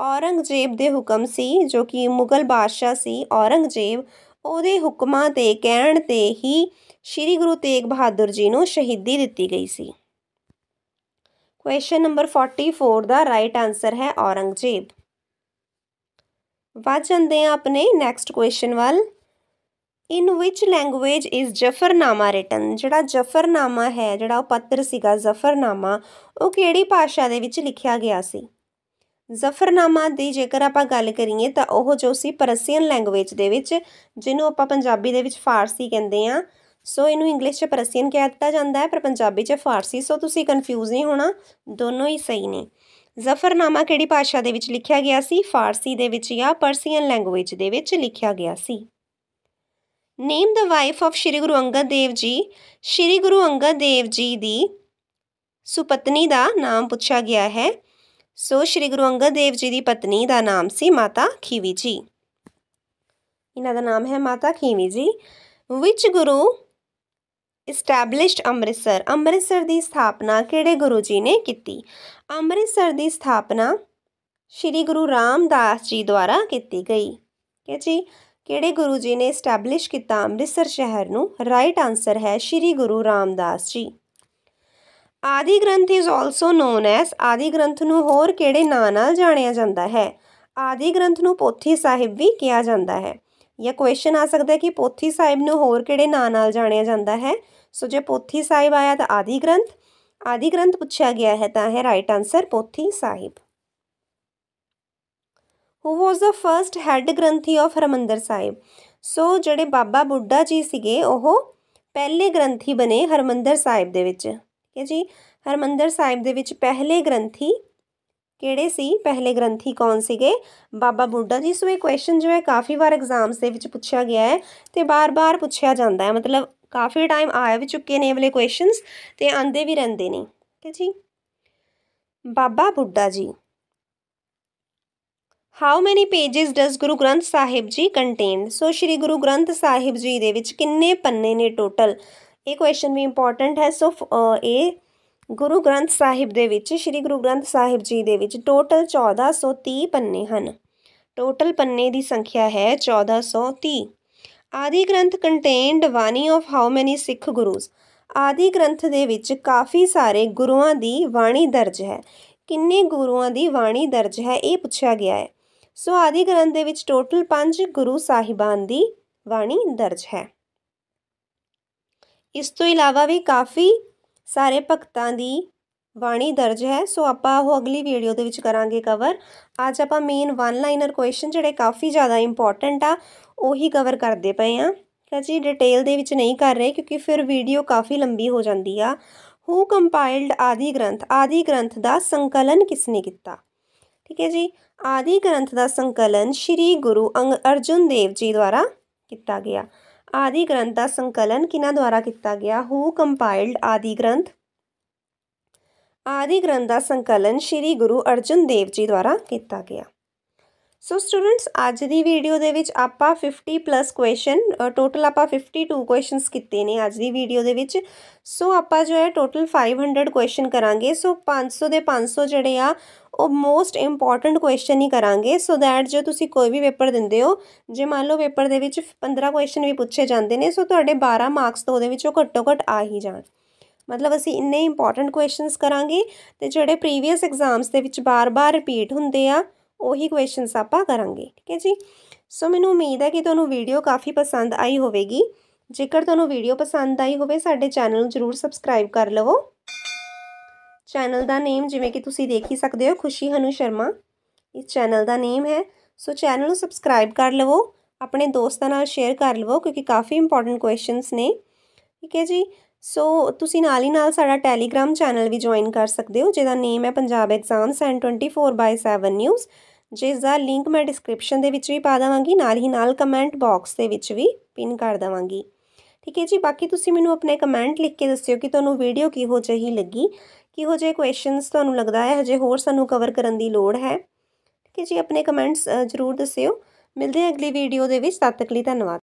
ਔਰੰਗਜ਼ੇਬ ਦੇ ਹੁਕਮ ਸੀ ਜੋ ਕਿ ਮੁਗਲ ਬਾਦਸ਼ਾਹ ਸੀ ਔਰੰਗਜ਼ੇਬ ਉਹਦੇ ਹੁਕਮਾਂ ਤੇ ਕਹਿਣ ਤੇ ਹੀ ਸ੍ਰੀ ਗੁਰੂ ਤੇਗ ਬਹਾਦਰ ਜੀ ਨੂੰ ਸ਼ਹੀਦੀ ਦਿੱਤੀ ਗਈ ਸੀ ਕੁਐਸਚਨ ਨੰਬਰ 44 ਦਾ ਰਾਈਟ ਆਨਸਰ ਹੈ ਔਰੰਗਜ਼ੇਬ ਵੱਧ ਜਾਂਦੇ ਆ ਆਪਣੇ ਨੈਕਸਟ ਕੁਐਸਚਨ ਵੱਲ in which language is Zafarnama written ਜਿਹੜਾ ਜਫਰਨਾਮਾ ਹੈ ਜਿਹੜਾ ਉਹ ਪੱਤਰ ਸੀਗਾ ਜ਼ਫਰਨਾਮਾ ਉਹ ਕਿਹੜੀ ਭਾਸ਼ਾ ਦੇ ਵਿੱਚ ਲਿਖਿਆ ਗਿਆ ਸੀ ਜ਼ਫਰਨਾਮਾ ਦੀ ਜੇਕਰ ਆਪਾਂ ਗੱਲ ਕਰੀਏ ਤਾਂ ਉਹ ਜੋ ਸੀ ਪਰਸੀਅਨ ਲੈਂਗੁਏਜ ਦੇ ਵਿੱਚ ਜਿਹਨੂੰ ਆਪਾਂ ਪੰਜਾਬੀ ਦੇ ਵਿੱਚ ਫਾਰਸੀ ਕਹਿੰਦੇ ਆ ਸੋ ਇਹਨੂੰ ਇੰਗਲਿਸ਼ 'ਚ ਪਰਸੀਅਨ ਕਹਿ ਦਿੱਤਾ ਜਾਂਦਾ ਹੈ ਪਰ ਪੰਜਾਬੀ 'ਚ ਫਾਰਸੀ ਸੋ ਤੁਸੀਂ ਕਨਫਿਊਜ਼ ਨਹੀਂ ਹੋਣਾ ਦੋਨੋਂ ਹੀ ਸਹੀ ਨੇ ਜ਼ਫਰਨਾਮਾ ਕਿਹੜੀ ਭਾਸ਼ਾ ਦੇ ਵਿੱਚ ਲਿਖਿਆ ਗਿਆ ਸੀ ਫਾਰਸੀ ਦੇ ਵਿੱਚ ਜਾਂ ਪਰਸੀਅਨ ਲੈਂਗੁਏਜ ਦੇ ਵਿੱਚ ਲਿਖਿਆ ਗਿਆ ਸੀ name the wife of Shri Guru Angad Dev ji Shri Guru Angad Dev ਜੀ ਦੀ ਸੁਪਤਨੀ ਦਾ ਨਾਮ ਪੁੱਛਿਆ ਗਿਆ ਹੈ ਸੋ ਸ਼੍ਰੀ ਗੁਰੂ ਅੰਗਦ ਦੇਵ ਜੀ ਦੀ ਪਤਨੀ ਦਾ ਨਾਮ ਸੀ ਮਾਤਾ ਖੀਵੀ ਜੀ ਇਹਨਾਂ ਦਾ ਨਾਮ ਹੈ ਮਾਤਾ ਖੀਵੀ ਜੀ ਵਿਚ ਗੁਰੂ ਇਸਟੈਬਲਿਸ਼ਡ ਅੰਮ੍ਰਿਤਸਰ ਅੰਮ੍ਰਿਤਸਰ ਦੀ ਸਥਾਪਨਾ ਕਿਹੜੇ ਗੁਰੂ ਜੀ ਨੇ ਕੀਤੀ ਅੰਮ੍ਰਿਤਸਰ ਦੀ ਸਥਾਪਨਾ ਸ਼੍ਰੀ ਗੁਰੂ ਰਾਮਦਾਸ ਜੀ ਦੁਆਰਾ ਕੀਤੀ ਗਈ ਕਿ ਜੀ ਕਿਹੜੇ ਗੁਰੂ ਜੀ ਨੇ ਸਟੈਬਲਿਸ਼ ਕੀਤਾ ਅੰਮ੍ਰਿਤਸਰ ਸ਼ਹਿਰ ਨੂੰ ਰਾਈਟ ਆਨਸਰ ਹੈ ਸ਼੍ਰੀ ਗੁਰੂ Ramdas ji Adi Granth is also known as Adi Granth ਨੂੰ ਹੋਰ ਕਿਹੜੇ ਨਾਂ ਨਾਲ ਜਾਣਿਆ ਜਾਂਦਾ ਹੈ ਆਦਿ ਗ੍ਰੰਥ ਨੂੰ ਪੋਥੀ ਸਾਹਿਬ ਵੀ ਕਿਹਾ ਜਾਂਦਾ ਹੈ ਇਹ ਕੁਐਸਚਨ ਆ ਸਕਦਾ ਹੈ ਕਿ ਪੋਥੀ ਸਾਹਿਬ ਨੂੰ ਹੋਰ ਕਿਹੜੇ ਨਾਂ ਨਾਲ ਜਾਣਿਆ ਜਾਂਦਾ ਹੈ ਸੋ ਜੇ ਪੋਥੀ ਸਾਹਿਬ ਆਇਆ ਤਾਂ ਆਦਿ ਗ੍ਰੰਥ ਆਦਿ ਗ੍ਰੰਥ ਪੁੱਛਿਆ ਗਿਆ ਹੈ ਤਾਂ ਹੈ right answer Pothi Sahib who was the first head granthi of Harmandir Sahib so ਜਿਹੜੇ ਬਾਬਾ ਬੁੱਢਾ ਜੀ ਸੀਗੇ ਉਹ ਪਹਿਲੇ ਗ੍ਰੰਥੀ ਬਣੇ ਹਰਮੰਦਰ ਸਾਹਿਬ ਦੇ ਵਿੱਚ ਠੀਕ ਹੈ ਜੀ ਹਰਮੰਦਰ ਸਾਹਿਬ ਦੇ ਵਿੱਚ ਪਹਿਲੇ ਗ੍ਰੰਥੀ ਕਿਹੜੇ ਸੀ ਪਹਿਲੇ ਗ੍ਰੰਥੀ ਕੌਣ ਸੀਗੇ ਬਾਬਾ ਬੁੱਢਾ ਜੀ ਸੋ ਇਹ ਕੁਐਸਚਨ ਜੋ ਹੈ ਕਾਫੀ ਵਾਰ ਐਗਜ਼ਾਮਸ ਦੇ ਵਿੱਚ ਪੁੱਛਿਆ ਗਿਆ ਹੈ ਤੇ ਬਾਰ-ਬਾਰ ਪੁੱਛਿਆ ਜਾਂਦਾ ਹੈ ਮਤਲਬ ਕਾਫੀ ਟਾਈਮ ਆਇਆ ਵੀ ਚੁੱਕੇ ਨੇ ਇਹ ਵਾਲੇ ਕੁਐਸਚਨਸ ਤੇ ਆਂਦੇ ਵੀ ਰਹਿੰਦੇ ਨੇ ਠੀਕ ਹੈ ਜੀ ਬਾਬਾ ਬੁੱਢਾ ਜੀ ਹਾਊ ਮੈਨੀ ਪੇजेस ਡਸ ਗੁਰੂ ਗ੍ਰੰਥ ਸਾਹਿਬ ਜੀ ਕੰਟੇਨ ਸੋ ਸ਼੍ਰੀ ਗੁਰੂ ਗ੍ਰੰਥ ਸਾਹਿਬ ਜੀ ਦੇ ਵਿੱਚ ਕਿੰਨੇ ਪੰਨੇ ਨੇ ਟੋਟਲ ਇਹ ਕੁਐਸਚਨ ਵੀ ਇੰਪੋਰਟੈਂਟ ਹੈ ਸੋ ਇਹ ਗੁਰੂ ਗ੍ਰੰਥ ਸਾਹਿਬ ਦੇ ਵਿੱਚ ਸ਼੍ਰੀ ਗੁਰੂ ਗ੍ਰੰਥ ਸਾਹਿਬ ਜੀ ਦੇ ਵਿੱਚ ਟੋਟਲ 1430 ਪੰਨੇ ਹਨ ਟੋਟਲ ਪੰਨੇ ਦੀ ਸੰਖਿਆ ਹੈ 1430 Adi Granth contain bani of how many Sikh ਗੁਰੂਸ ਆਦੀ ਗ੍ਰੰਥ ਦੇ ਵਿੱਚ ਕਾਫੀ ਸਾਰੇ ਗੁਰੂਆਂ ਦੀ ਬਾਣੀ ਦਰਜ ਹੈ ਕਿੰਨੇ ਗੁਰੂਆਂ ਦੀ ਬਾਣੀ ਦਰਜ ਹੈ ਇਹ ਪੁੱਛਿਆ ਗਿਆ ਹੈ ਸੋ ਆਦੀ ਗ੍ਰੰਥ ਦੇ ਵਿੱਚ ਟੋਟਲ 5 ਗੁਰੂ ਸਾਹਿਬਾਨ ਦੀ ਬਾਣੀ ਦਰਜ ਹੈ ਇਸ ਤੋਂ ਇਲਾਵਾ ਵੀ ਕਾਫੀ ਸਾਰੇ ਭਗਤਾਂ ਦੀ ਬਾਣੀ ਦਰਜ ਹੈ ਸੋ ਆਪਾਂ ਉਹ ਅਗਲੀ ਵੀਡੀਓ ਦੇ ਵਿੱਚ ਕਰਾਂਗੇ ਕਵਰ ਅੱਜ ਆਪਾਂ ਮੇਨ ਵਨ ਲਾਈਨਰ ਕੁਐਸਚਨ ਜਿਹੜੇ ਕਾਫੀ ਜ਼ਿਆਦਾ ਇੰਪੋਰਟੈਂਟ ਆ ਉਹੀ ਕਵਰ ਕਰਦੇ ਪਏ ਆ ਜੀ ਡਿਟੇਲ ਦੇ ਵਿੱਚ ਨਹੀਂ ਕਰ ਰਹੇ ਕਿਉਂਕਿ ਫਿਰ ਵੀਡੀਓ ਕਾਫੀ ਲੰਬੀ ਹੋ ਜਾਂਦੀ ਆ ਹੂ ਕੰਪਾਈਲਡ ਆਦੀ ਗ੍ਰੰਥ ਆਦੀ ਗ੍ਰੰਥ ਦਾ ਸੰਕਲਨ ਕਿਸ ਨੇ ਕੀਤਾ ਠੀਕ ਹੈ ਜੀ ਆਦੀ ਗ੍ਰੰਥ ਦਾ ਸੰਕਲਨ ਸ੍ਰੀ ਗੁਰੂ ਅੰਗ ਅਰਜੁਨ ਦੇਵ ਜੀ ਦੁਆਰਾ ਕੀਤਾ ਗਿਆ ਆਦੀ ਗ੍ਰੰਥ ਦਾ ਸੰਕਲਨ ਕਿਨਾਂ ਦੁਆਰਾ ਕੀਤਾ ਗਿਆ ਹੂ ਕੰਪਾਈਲਡ ਆਦੀ ਗ੍ਰੰਥ ਆਦਿ ਗ੍ਰੰਥ ਦਾ ਸੰਕਲਨ ਸ੍ਰੀ ਗੁਰੂ ਅਰਜਨ ਦੇਵ ਜੀ ਦੁਆਰਾ ਕੀਤਾ ਗਿਆ ਸੋ ਸਟੂਡੈਂਟਸ ਅੱਜ ਦੀ ਵੀਡੀਓ ਦੇ ਵਿੱਚ ਆਪਾਂ 50 ਪਲੱਸ ਕੁਐਸਚਨ ਟੋਟਲ ਆਪਾਂ 52 ਕੁਐਸਚਨਸ ਕੀਤੇ ਨੇ ਅੱਜ ਦੀ ਵੀਡੀਓ ਦੇ ਵਿੱਚ ਸੋ ਆਪਾਂ ਜੋ ਹੈ ਟੋਟਲ 500 ਕੁਐਸਚਨ ਕਰਾਂਗੇ ਸੋ 500 ਦੇ 500 ਜਿਹੜੇ ਆ ਉਹ ਮੋਸਟ ਇੰਪੋਰਟੈਂਟ ਕੁਐਸਚਨ ਹੀ ਕਰਾਂਗੇ ਸੋ ਦੈਟ ਜੇ ਤੁਸੀਂ ਕੋਈ ਵੀ ਪੇਪਰ ਦਿੰਦੇ ਹੋ ਜੇ ਮੰਨ ਲਓ ਪੇਪਰ ਦੇ ਵਿੱਚ 15 ਕੁਐਸਚਨ ਵੀ ਪੁੱਛੇ ਜਾਂਦੇ ਨੇ ਸੋ ਤੁਹਾਡੇ 12 ਮਾਰਕਸ ਤੋਂ ਉਹਦੇ ਵਿੱਚੋਂ ਘੱਟੋ ਘੱਟ ਆ ਹੀ ਜਾਣ ਮਤਲਬ ਅਸੀਂ ਇੰਨੇ ਇੰਪੋਰਟੈਂਟ ਕੁਐਸਚਨਸ ਕਰਾਂਗੇ ਤੇ ਜਿਹੜੇ ਪ੍ਰੀਵੀਅਸ ਐਗਜ਼ਾਮਸ ਦੇ ਵਿੱਚ ਬਾਰ-ਬਾਰ ਰਿਪੀਟ ਹੁੰਦੇ ਆ ਉਹੀ ਕੁਐਸਚਨਸ ਆਪਾਂ ਕਰਾਂਗੇ ਠੀਕ ਹੈ ਜੀ ਸੋ ਮੈਨੂੰ ਉਮੀਦ ਹੈ ਕਿ ਤੁਹਾਨੂੰ ਵੀਡੀਓ ਕਾਫੀ ਪਸੰਦ ਆਈ ਹੋਵੇਗੀ ਜੇਕਰ ਤੁਹਾਨੂੰ ਵੀਡੀਓ ਪਸੰਦ ਆਈ ਹੋਵੇ ਸਾਡੇ ਚੈਨਲ ਨੂੰ ਜਰੂਰ ਸਬਸਕ੍ਰਾਈਬ ਕਰ ਲਵੋ ਚੈਨਲ ਦਾ ਨੇਮ ਜਿਵੇਂ ਕਿ ਤੁਸੀਂ ਦੇਖ ਹੀ ਸਕਦੇ ਹੋ ਖੁਸ਼ੀ ਹਨੂ ਸ਼ਰਮਾ ਇਸ ਚੈਨਲ ਦਾ ਨੇਮ ਹੈ ਸੋ ਚੈਨਲ ਨੂੰ ਸਬਸਕ੍ਰਾਈਬ ਕਰ ਲਵੋ ਆਪਣੇ ਦੋਸਤਾਂ ਨਾਲ ਸ਼ੇਅਰ ਕਰ ਲਵੋ ਕਿਉਂਕਿ ਕਾਫੀ ਇੰਪੋਰਟੈਂਟ ਕੁਐਸਚਨਸ ਨੇ ਠੀਕ ਹੈ ਜੀ ਸੋ ਤੁਸੀਂ ਨਾਲ ਹੀ ਨਾਲ ਸਾਡਾ ਟੈਲੀਗ੍ਰam ਚੈਨਲ ਵੀ ਜੁਆਇਨ ਕਰ ਸਕਦੇ ਹੋ ਜਿਹਦਾ ਨੇਮ ਹੈ ਪੰਜਾਬ ਐਗਜ਼ਾਮਸ ਐਂਡ 24/7 ਨਿਊਜ਼ ਜਿਸ ਦਾ ਲਿੰਕ ਮੈਂ ਡਿਸਕ੍ਰਿਪਸ਼ਨ ਦੇ ਵਿੱਚ ਵੀ ਪਾ ਦਵਾਂਗੀ ਨਾਲ ਹੀ ਨਾਲ ਕਮੈਂਟ ਬਾਕਸ ਦੇ ਵਿੱਚ ਵੀ ਪਿਨ ਕਰ ਦਵਾਂਗੀ ਠੀਕ ਹੈ ਜੀ ਬਾਕੀ ਤੁਸੀਂ ਮੈਨੂੰ ਆਪਣੇ ਕਮੈਂਟ ਲਿਖ ਕੇ ਦੱਸਿਓ ਕਿ ਤੁਹਾਨੂੰ ਵੀਡੀਓ ਕਿਹੋ ਜਿਹੀ ਲੱਗੀ ਕਿਹੋ ਜਿਹੇ ਕੁਐਸਚਨਸ ਤੁਹਾਨੂੰ ਲੱਗਦਾ ਹੈ ਹਜੇ ਹੋਰ ਸਾਨੂੰ ਕਵਰ ਕਰਨ ਦੀ ਲੋੜ ਹੈ ਠੀਕ ਹੈ ਜੀ ਆਪਣੇ ਕਮੈਂਟਸ ਜ਼ਰੂਰ ਦੱਸਿਓ ਮਿਲਦੇ ਹਾਂ ਅਗਲੀ ਵੀਡੀਓ ਦੇ ਵਿੱਚ ਤਦ ਤੱਕ ਲਈ ਧੰਨਵਾਦ